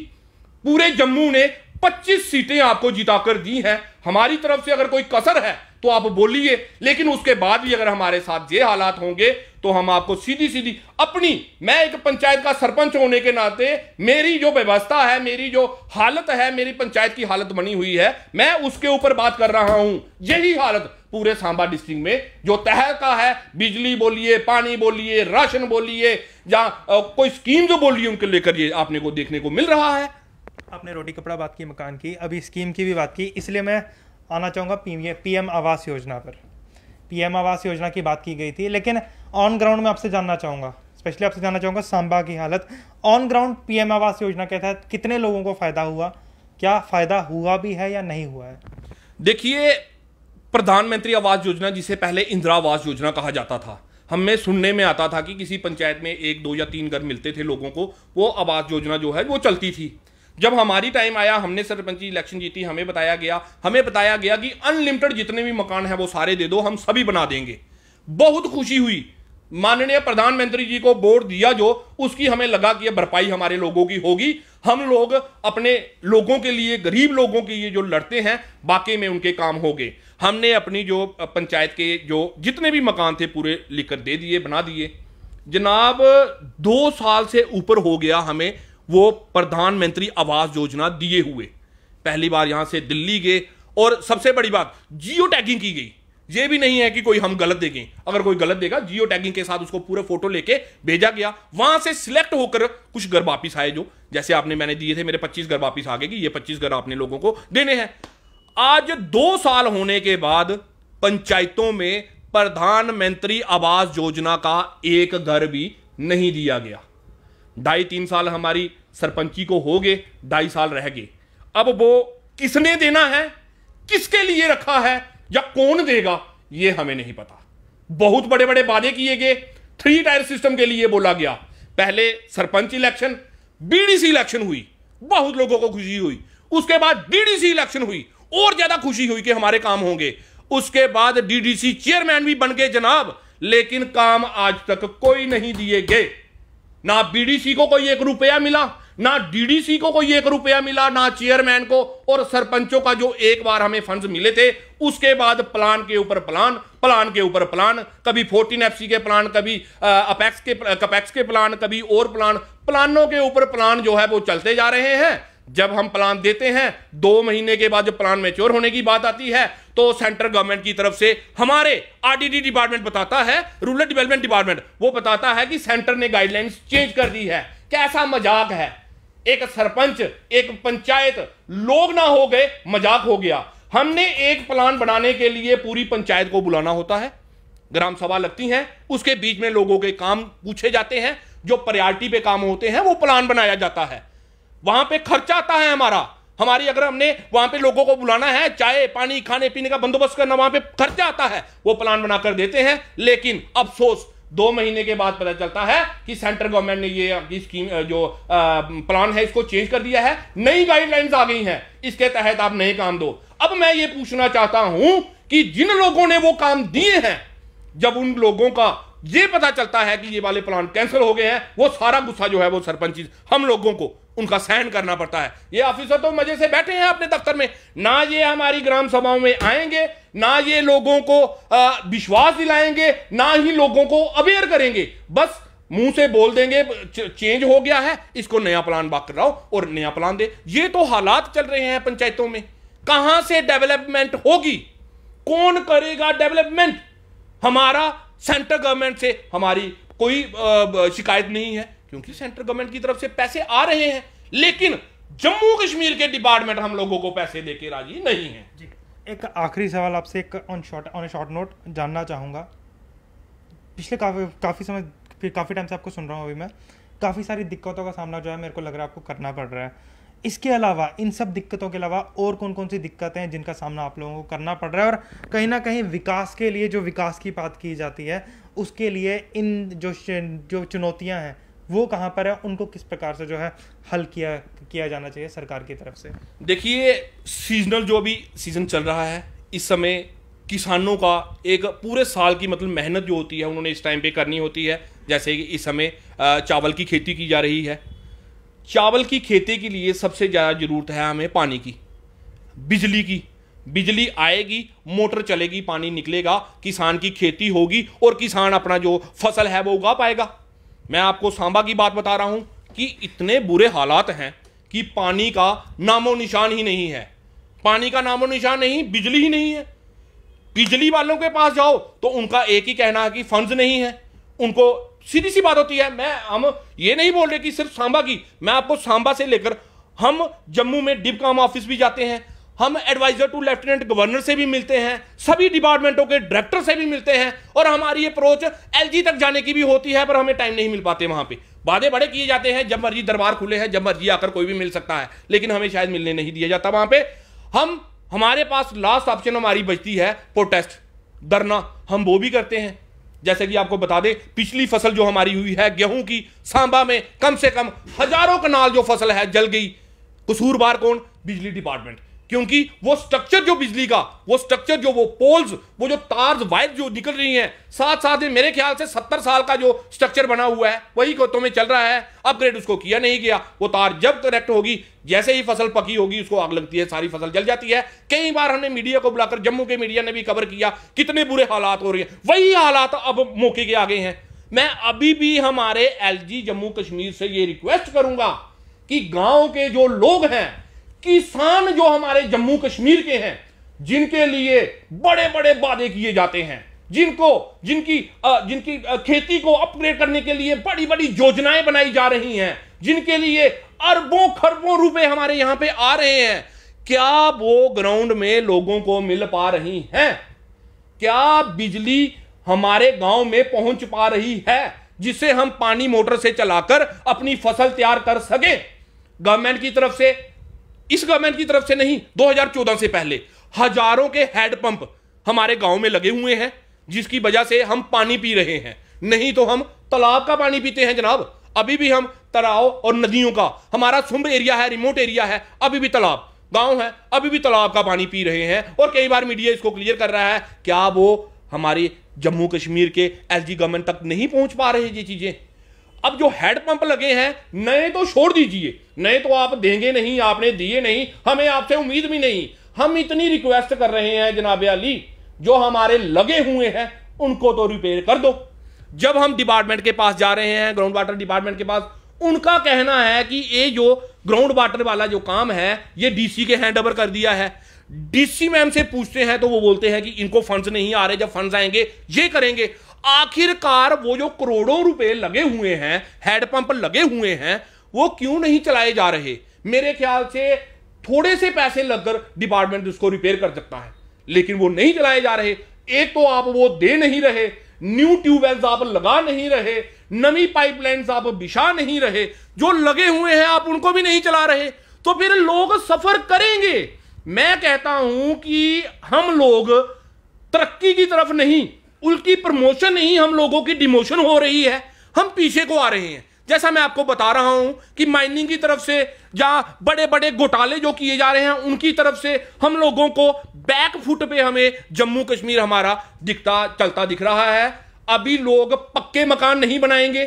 पूरे जम्मू ने 25 सीटें आपको जिताकर दी हैं हमारी तरफ से अगर कोई कसर है तो आप बोलिए लेकिन उसके बाद भी अगर हमारे साथ ये हालात होंगे तो हम आपको सीधी सीधी अपनी मैं एक पंचायत का सरपंच होने के नाते मेरी जो व्यवस्था है मेरी जो हालत है मेरी पंचायत की हालत बनी हुई है मैं उसके ऊपर बात कर रहा हूं यही हालत पूरे सांबा डिस्ट्रिक्ट में जो तह का है बिजली बोलिए पानी बोलिए राशन बोलिए या कोई स्कीम जो बोलिए उनके लेकर ये आपने को देखने को मिल रहा है आपने रोटी कपड़ा बात की मकान की अभी स्कीम की भी बात की इसलिए मैं आना चाहूँगा पी पीएम आवास योजना पर पीएम आवास योजना की बात की गई थी लेकिन ऑन ग्राउंड में आपसे जानना चाहूँगा स्पेशली आपसे जानना चाहूँगा सांबा की हालत ऑन ग्राउंड एम आवास योजना के तहत कितने लोगों को फ़ायदा हुआ क्या फ़ायदा हुआ भी है या नहीं हुआ है देखिए प्रधानमंत्री आवास योजना जिसे पहले इंदिरा आवास योजना कहा जाता था हमें सुनने में आता था कि किसी पंचायत में एक दो या तीन घर मिलते थे लोगों को वो आवास योजना जो है वो चलती थी जब हमारी टाइम आया हमने सरपंची इलेक्शन जीती हमें बताया गया हमें बताया गया कि अनलिमिटेड जितने भी मकान हैं वो सारे दे दो हम सभी बना देंगे बहुत खुशी हुई माननीय प्रधानमंत्री जी को बोर्ड दिया जो उसकी हमें लगा कि यह भरपाई हमारे लोगों की होगी हम लोग अपने लोगों के लिए गरीब लोगों के लिए जो लड़ते हैं बाकी में उनके काम हो गए हमने अपनी जो पंचायत के जो जितने भी मकान थे पूरे लिखकर दे दिए बना दिए जनाब दो साल से ऊपर हो गया हमें वो प्रधानमंत्री आवास योजना दिए हुए पहली बार यहां से दिल्ली गए और सबसे बड़ी बात जियो टैगिंग की गई ये भी नहीं है कि कोई हम गलत देखें अगर कोई गलत देगा जियो टैगिंग के साथ उसको पूरे फोटो लेके भेजा गया वहां से सिलेक्ट होकर कुछ घर वापिस आए जो जैसे आपने मैंने दिए थे मेरे 25 घर वापिस आ गए कि ये 25 घर आपने लोगों को देने हैं आज दो साल होने के बाद पंचायतों में प्रधानमंत्री आवास योजना का एक घर भी नहीं दिया गया ढाई तीन साल हमारी सरपंची को हो गए ढाई साल रह गए अब वो किसने देना है किसके लिए रखा है या कौन देगा ये हमें नहीं पता बहुत बड़े बड़े वादे किए गए थ्री टायर सिस्टम के लिए बोला गया पहले सरपंच इलेक्शन बीडीसी इलेक्शन हुई बहुत लोगों को खुशी हुई उसके बाद डीडीसी इलेक्शन हुई और ज्यादा खुशी हुई कि हमारे काम होंगे उसके बाद डीडीसी चेयरमैन भी बन गए जनाब लेकिन काम आज तक कोई नहीं दिए गए ना बीडीसी को कोई एक रुपया मिला ना डीडीसी को कोई एक रुपया मिला ना चेयरमैन को और सरपंचों का जो एक बार हमें फंड्स मिले थे उसके बाद प्लान के ऊपर प्लान प्लान के ऊपर प्लान कभी फोर्टीन एफ के प्लान कभी अपेक्स के कपेक्स के प्लान कभी और प्लान प्लानों के ऊपर प्लान जो है वो चलते जा रहे हैं जब हम प्लान देते हैं दो महीने के बाद जब प्लान मेच्योर होने की बात आती है तो सेंट्रल गवर्नमेंट की तरफ से हमारे आरडीडी डिपार्टमेंट बताता है रूरल डेवलपमेंट डिपार्टमेंट वो बताता है कि सेंटर ने गाइडलाइंस चेंज कर दी है कैसा मजाक है एक सरपंच एक पंचायत लोग ना हो गए मजाक हो गया हमने एक प्लान बनाने के लिए पूरी पंचायत को बुलाना होता है ग्राम सभा लगती है उसके बीच में लोगों के काम पूछे जाते हैं जो प्रायोरिटी पे काम होते हैं वो प्लान बनाया जाता है वहां पे खर्चा आता है हमारा हमारी अगर हमने वहां पे लोगों को बुलाना है चाय पानी खाने पीने का बंदोबस्त करना वहां पे खर्चा आता है वो प्लान बनाकर देते हैं लेकिन अफसोस दो महीने के बाद पता चलता है कि सेंट्रल गवर्नमेंट ने ये स्कीम जो आ, प्लान है इसको चेंज कर दिया है नई गाइडलाइंस आ गई हैं इसके तहत आप नए काम दो अब मैं ये पूछना चाहता हूं कि जिन लोगों ने वो काम दिए हैं जब उन लोगों का ये पता चलता है कि ये वाले प्लान कैंसिल हो गए हैं वो सारा गुस्सा जो है वो सरपंच हम लोगों को उनका सहन करना पड़ता है ये ऑफिसर तो मजे से बैठे हैं अपने दफ्तर में ना ये हमारी ग्राम सभाओं में आएंगे ना ये लोगों को विश्वास दिलाएंगे ना ही लोगों को अवेयर करेंगे बस मुंह से बोल देंगे चेंज हो गया है इसको नया प्लान बात कराओ और नया प्लान दे ये तो हालात चल रहे हैं पंचायतों में कहां से डेवलपमेंट होगी कौन करेगा डेवलपमेंट हमारा सेंट्रल गवर्नमेंट से हमारी कोई शिकायत नहीं है क्योंकि सेंट्रल गवर्नमेंट की तरफ से पैसे आ रहे हैं लेकिन जम्मू कश्मीर के डिपार्टमेंट हम लोगों को पैसे देके राजी नहीं है एक आखिरी सवाल आपसे एक on short on short note जानना चाहूँगा पिछले काफ़ी काफ़ी समय फिर काफ़ी टाइम से आपको सुन रहा हूँ अभी मैं काफ़ी सारी दिक्कतों का सामना जो है मेरे को लग रहा है आपको करना पड़ रहा है इसके अलावा इन सब दिक्कतों के अलावा और कौन कौन सी दिक्कतें हैं जिनका सामना आप लोगों को करना पड़ रहा है और कहीं ना कहीं विकास के लिए जो विकास की बात की जाती है उसके लिए इन जो जो चुनौतियां हैं वो कहाँ पर है उनको किस प्रकार से जो है हल किया किया जाना चाहिए सरकार की तरफ से देखिए सीजनल जो अभी सीज़न चल रहा है इस समय किसानों का एक पूरे साल की मतलब मेहनत जो होती है उन्होंने इस टाइम पे करनी होती है जैसे कि इस समय चावल की खेती की जा रही है चावल की खेती के लिए सबसे ज़्यादा ज़रूरत है हमें पानी की बिजली की बिजली आएगी मोटर चलेगी पानी निकलेगा किसान की खेती होगी और किसान अपना जो फसल है वो उगा पाएगा मैं आपको सांबा की बात बता रहा हूं कि इतने बुरे हालात हैं कि पानी का नामो निशान ही नहीं है पानी का नामो निशान नहीं बिजली ही नहीं है बिजली वालों के पास जाओ तो उनका एक ही कहना है कि फंड नहीं है उनको सीधी सी बात होती है मैं हम ये नहीं बोल रहे कि सिर्फ सांबा की मैं आपको सांबा से लेकर हम जम्मू में डिपकॉम ऑफिस भी जाते हैं हम एडवाइजर टू लेफ्टिनेंट गवर्नर से भी मिलते हैं सभी डिपार्टमेंटों के डायरेक्टर से भी मिलते हैं और हमारी अप्रोच एलजी तक जाने की भी होती है पर हमें टाइम नहीं मिल पाते वहां पे वादे बड़े किए जाते हैं जब मर्जी दरबार खुले हैं जब मर्जी आकर कोई भी मिल सकता है लेकिन हमें शायद मिलने नहीं दिया जाता वहां पर हम हमारे पास लास्ट ऑप्शन हमारी बचती है प्रोटेस्ट धरना हम वो भी करते हैं जैसे कि आपको बता दें पिछली फसल जो हमारी हुई है गेहूं की सांबा में कम से कम हजारों कनाल जो फसल है जल गई कसूरवार कौन बिजली डिपार्टमेंट क्योंकि वो स्ट्रक्चर जो बिजली का वो स्ट्रक्चर जो वो पोल्स वो जो तार वायर जो निकल रही हैं साथ साथ में मेरे ख्याल से सत्तर साल का जो स्ट्रक्चर बना हुआ है वही खेतों में चल रहा है अपग्रेड उसको किया नहीं गया वो तार जब कनेक्ट होगी जैसे ही फसल पकी होगी उसको आग लगती है सारी फसल जल जाती है कई बार हमने मीडिया को बुलाकर जम्मू के मीडिया ने भी कवर किया कितने बुरे हालात हो रहे हैं वही हालात अब मौके के आगे हैं मैं अभी भी हमारे एल जम्मू कश्मीर से ये रिक्वेस्ट करूंगा कि गाँव के जो लोग हैं किसान जो हमारे जम्मू कश्मीर के हैं जिनके लिए बड़े बड़े वादे किए जाते हैं जिनको जिनकी जिनकी खेती को अपग्रेड करने के लिए बड़ी बड़ी योजनाएं बनाई जा रही हैं जिनके लिए अरबों खरबों रुपए हमारे यहां पे आ रहे हैं क्या वो ग्राउंड में लोगों को मिल पा रही हैं क्या बिजली हमारे गांव में पहुंच पा रही है जिसे हम पानी मोटर से चलाकर अपनी फसल तैयार कर सके गवर्नमेंट की तरफ से इस गवर्नमेंट की तरफ से नहीं 2014 से पहले हजारों के हैडपंप हमारे गांव में लगे हुए हैं जिसकी वजह से हम पानी पी रहे हैं नहीं तो हम तालाब का पानी पीते हैं जनाब अभी भी हम तलाव और नदियों का हमारा सुंब एरिया है रिमोट एरिया है अभी भी तालाब गांव है अभी भी तालाब का पानी पी रहे हैं और कई बार मीडिया इसको क्लियर कर रहा है क्या वो हमारे जम्मू कश्मीर के एलजी गवर्नमेंट तक नहीं पहुंच पा रहे ये चीजें अब जो हेड पंप लगे हैं नए तो छोड़ दीजिए नए तो आप देंगे नहीं आपने दिए नहीं हमें आपसे उम्मीद भी नहीं हम इतनी रिक्वेस्ट कर रहे हैं जनाब अली जो हमारे लगे हुए हैं उनको तो रिपेयर कर दो जब हम डिपार्टमेंट के पास जा रहे हैं ग्राउंड वाटर डिपार्टमेंट के पास उनका कहना है कि ये जो ग्राउंड वाटर वाला जो काम है ये डीसी के हैंड ओवर कर दिया है डीसी मैम से पूछते हैं तो वो बोलते हैं कि इनको फंड्स नहीं आ रहे जब फंड्स आएंगे ये करेंगे आखिरकार वो जो करोड़ों रुपए लगे हुए हैं हैडपंप लगे हुए हैं वो क्यों नहीं चलाए जा रहे मेरे ख्याल से थोड़े से पैसे लगकर डिपार्टमेंट उसको रिपेयर कर सकता है लेकिन वो नहीं चलाए जा रहे एक तो आप वो दे नहीं रहे न्यू ट्यूबवेल्स आप लगा नहीं रहे नवी पाइपलाइंस आप बिछा नहीं रहे जो लगे हुए हैं आप उनको भी नहीं चला रहे तो फिर लोग सफर करेंगे मैं कहता हूं कि हम लोग तरक्की की तरफ नहीं उनकी प्रमोशन नहीं हम लोगों की डिमोशन हो रही है हम पीछे को आ रहे हैं जैसा मैं आपको बता रहा हूं कि माइनिंग की तरफ से या बड़े बड़े घोटाले जो किए जा रहे हैं उनकी तरफ से हम लोगों को बैक फुट पे हमें जम्मू कश्मीर हमारा दिखता चलता दिख रहा है अभी लोग पक्के मकान नहीं बनाएंगे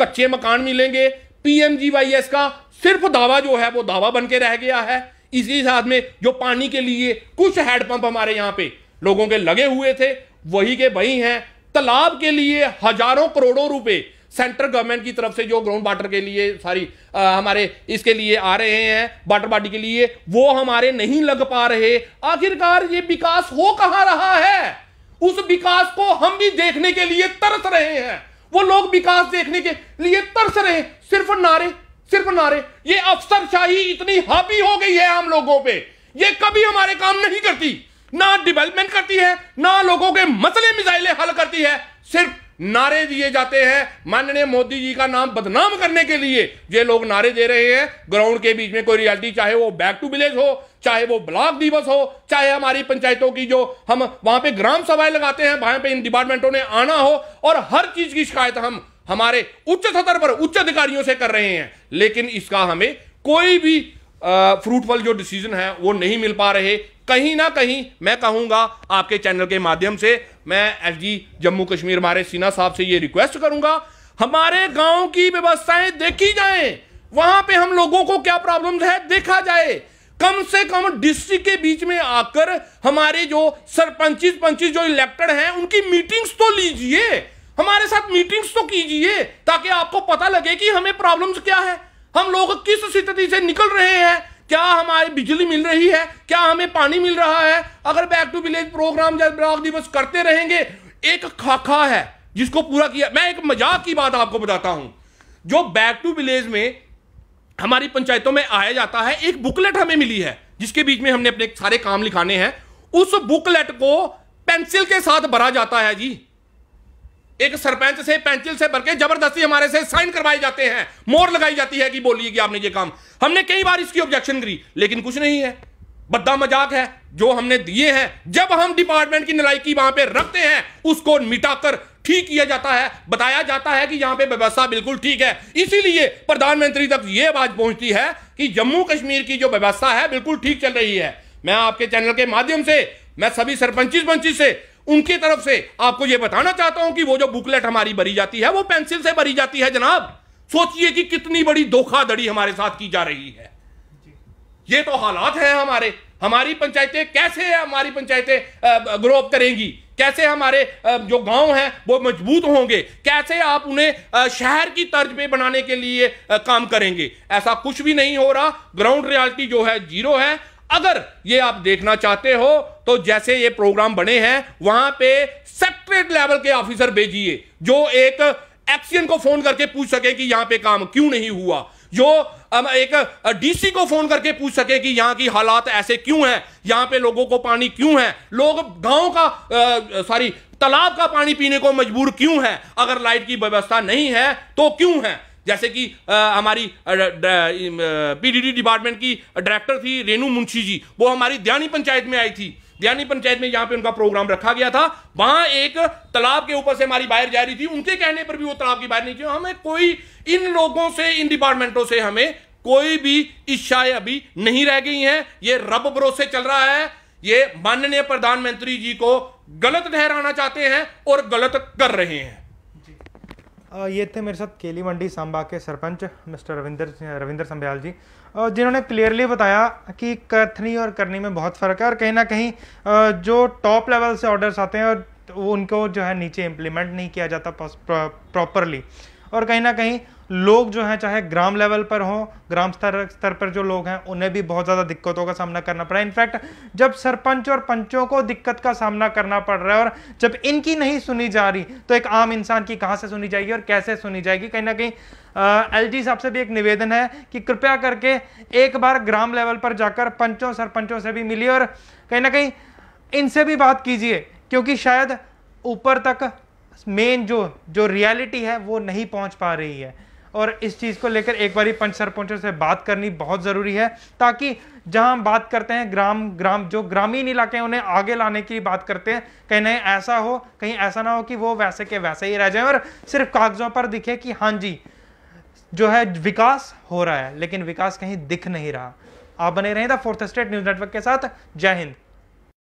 कच्चे मकान मिलेंगे पीएमजीवाईएस का सिर्फ दावा जो है वो दावा बन के रह गया है इसी साथ में जो पानी के लिए कुछ हैंडपंप हमारे यहाँ पे लोगों के लगे हुए थे वही के वही हैं तालाब के लिए हजारों करोड़ों रुपए सेंट्रल गवर्नमेंट की तरफ से जो ग्राउंड वाटर के लिए सारी आ, हमारे इसके लिए आ रहे हैं वाटर बॉडी के लिए वो हमारे नहीं लग पा रहे आखिरकार ये विकास हो कहां रहा है उस विकास को हम भी देखने के लिए तरस रहे हैं वो लोग विकास देखने के लिए तरस रहे सिर्फ नारे सिर्फ नारे ये अफसरशाही इतनी हावी हो गई है हम लोगों पे ये कभी हमारे काम नहीं करती ना डेवलपमेंट करती है ना लोगों के मसले मिसाइलें हल करती है सिर्फ नारे दिए जाते हैं माननीय मोदी जी का नाम बदनाम करने के लिए ये लोग नारे दे रहे हैं ग्राउंड के बीच में कोई रियलिटी चाहे वो बैक टू विलेज हो चाहे वो ब्लॉक दिवस हो चाहे हमारी पंचायतों की जो हम वहां पे ग्राम सभाएं लगाते हैं वहां पे इन डिपार्टमेंटों ने आना हो और हर चीज की शिकायत हम हमारे उच्च स्तर पर उच्च अधिकारियों से कर रहे हैं लेकिन इसका हमें कोई भी फ्रूटफुल जो डिसीजन है वो नहीं मिल पा रहे कहीं ना कहीं मैं कहूंगा आपके चैनल के माध्यम से मैं एल जम्मू कश्मीर हमारे सिन्हा साहब से ये रिक्वेस्ट करूंगा हमारे गांव की व्यवस्थाएं देखी जाए वहां पे हम लोगों को क्या प्रॉब्लम है देखा जाए कम से कम डिस्ट्रिक्ट के बीच में आकर हमारे जो सरपंचिस पंचिस जो इलेक्टेड हैं उनकी मीटिंग्स तो लीजिए हमारे साथ मीटिंग्स तो कीजिए ताकि आपको पता लगे कि हमें प्रॉब्लम्स क्या है हम लोग किस स्थिति से निकल रहे हैं क्या हमारी बिजली मिल रही है क्या हमें पानी मिल रहा है अगर बैक टू विलेज प्रोग्राम जब दिवस करते रहेंगे एक खाखा है जिसको पूरा किया मैं एक मजाक की बात आपको बताता हूं जो बैक टू विलेज में हमारी पंचायतों में आया जाता है एक बुकलेट हमें मिली है जिसके बीच में हमने अपने सारे काम लिखाने हैं उस बुकलेट को पेंसिल के साथ भरा जाता है जी एक सरपंच से पेंसिल से भर के जबरदस्ती हमारे से साइन करवाए जाते हैं मोर लगाई जाती है कि बोलिए कि आपने ये काम हमने कई बार इसकी ऑब्जेक्शन करी लेकिन कुछ नहीं है बद्दा मजाक है जो हमने दिए हैं जब हम डिपार्टमेंट की नलायकी वहां पे रखते हैं उसको मिटाकर ठीक किया जाता है बताया जाता है कि यहां पे व्यवस्था बिल्कुल ठीक है इसीलिए प्रधानमंत्री तक यह बात पहुंचती है कि जम्मू कश्मीर की जो व्यवस्था है बिल्कुल ठीक चल रही है मैं आपके चैनल के माध्यम से मैं सभी सरपंच से उनकी तरफ से आपको यह बताना चाहता हूं कि वो जो बुकलेट हमारी भरी जाती है वो पेंसिल से भरी जाती है जनाब सोचिए कि कितनी बड़ी धोखाधड़ी हमारे साथ की जा रही है ये तो हालात हैं हमारे हमारी पंचायतें कैसे हमारी पंचायतें ग्रोअप करेंगी कैसे हमारे जो गांव हैं वो मजबूत होंगे कैसे आप उन्हें शहर की तर्ज पे बनाने के लिए काम करेंगे ऐसा कुछ भी नहीं हो रहा ग्राउंड रियलिटी जो है जीरो है अगर ये आप देखना चाहते हो तो जैसे ये प्रोग्राम बने हैं वहां पे सेक्ट्रेट लेवल के ऑफिसर भेजिए जो एक एक्सियन को फोन करके पूछ सके कि यहां पे काम क्यों नहीं हुआ जो एक डीसी को फोन करके पूछ सके कि यहां की हालात ऐसे क्यों हैं यहां पे लोगों को पानी क्यों है लोग गांव का सॉरी तालाब का पानी पीने को मजबूर क्यों है अगर लाइट की व्यवस्था नहीं है तो क्यों है जैसे कि आ, हमारी पीडीडी डिपार्टमेंट की डायरेक्टर थी रेणु मुंशी जी वो हमारी ध्यानी पंचायत में आई थी ध्यानी पंचायत में यहाँ पे उनका प्रोग्राम रखा गया था वहां एक तालाब के ऊपर से हमारी बाहर जा रही थी उनके कहने पर भी वो तालाब की बाहर नहीं थी हमें कोई इन लोगों से इन डिपार्टमेंटों से हमें कोई भी इच्छाएं अभी नहीं रह गई हैं ये रब भरोसे चल रहा है ये माननीय प्रधानमंत्री जी को गलत ठहराना चाहते हैं और गलत कर रहे हैं ये थे मेरे साथ केली मंडी सांबा के सरपंच मिस्टर रविंदर रविंदर संभ्याल जी जिन्होंने क्लियरली बताया कि कथनी और करनी में बहुत फ़र्क है और कहीं ना कहीं जो टॉप लेवल से ऑर्डर्स आते हैं और उनको जो है नीचे इम्प्लीमेंट नहीं किया जाता प्रॉपरली और कहीं ना कहीं लोग जो हैं चाहे ग्राम लेवल पर हों ग्राम स्तर स्तर पर जो लोग हैं उन्हें भी बहुत ज़्यादा दिक्कतों का सामना करना पड़ा इनफैक्ट जब सरपंच और पंचों को दिक्कत का सामना करना पड़ रहा है और जब इनकी नहीं सुनी जा रही तो एक आम इंसान की कहाँ से सुनी जाएगी और कैसे सुनी जाएगी कहीं ना कहीं एल जी साहब से भी एक निवेदन है कि कृपया करके एक बार ग्राम लेवल पर जाकर पंचों सरपंचों से भी मिलिए और कहीं ना कहीं इनसे भी बात कीजिए क्योंकि शायद ऊपर तक मेन जो जो रियलिटी है वो नहीं पहुंच पा रही है और इस चीज़ को लेकर एक बार पंच सरपंचों से बात करनी बहुत ज़रूरी है ताकि जहां हम बात करते हैं ग्राम ग्राम जो ग्रामीण इलाके हैं उन्हें आगे लाने की बात करते हैं कहीं नहीं ऐसा हो कहीं ऐसा ना हो कि वो वैसे के वैसे ही रह जाए और सिर्फ कागजों पर दिखे कि हाँ जी जो है विकास हो रहा है लेकिन विकास कहीं दिख नहीं रहा आप बने रहें the fourth state news network के साथ जय हिंद